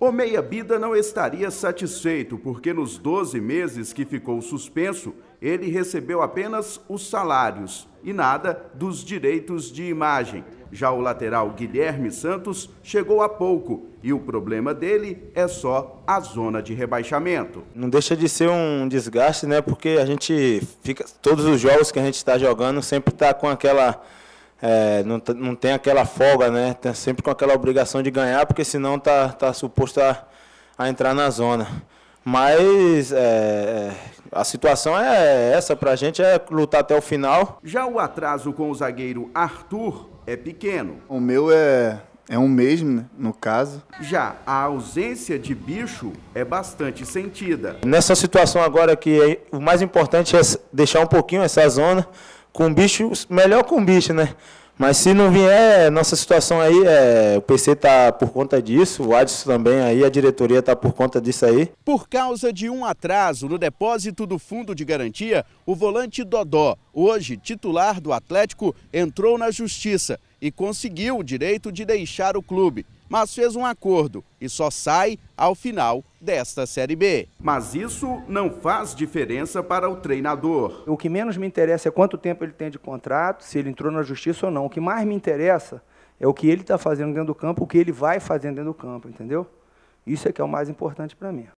O Meia Bida não estaria satisfeito, porque nos 12 meses que ficou suspenso, ele recebeu apenas os salários e nada dos direitos de imagem. Já o lateral Guilherme Santos chegou há pouco e o problema dele é só a zona de rebaixamento. Não deixa de ser um desgaste, né? Porque a gente fica todos os jogos que a gente está jogando sempre está com aquela é, não, não tem aquela folga, né? Tem sempre com aquela obrigação de ganhar, porque senão tá, tá suposto a, a entrar na zona. Mas é, é a situação é essa para a gente, é lutar até o final. Já o atraso com o zagueiro Arthur é pequeno. O meu é, é um mesmo né, no caso. Já a ausência de bicho é bastante sentida. Nessa situação agora que é, o mais importante é deixar um pouquinho essa zona com bicho, melhor com bicho, né? Mas se não vier, nossa situação aí, é, o PC tá por conta disso, o Adson também aí, a diretoria tá por conta disso aí. Por causa de um atraso no depósito do fundo de garantia, o volante Dodó, hoje titular do Atlético, entrou na justiça e conseguiu o direito de deixar o clube mas fez um acordo e só sai ao final desta Série B. Mas isso não faz diferença para o treinador. O que menos me interessa é quanto tempo ele tem de contrato, se ele entrou na justiça ou não. O que mais me interessa é o que ele está fazendo dentro do campo, o que ele vai fazendo dentro do campo, entendeu? Isso é que é o mais importante para mim.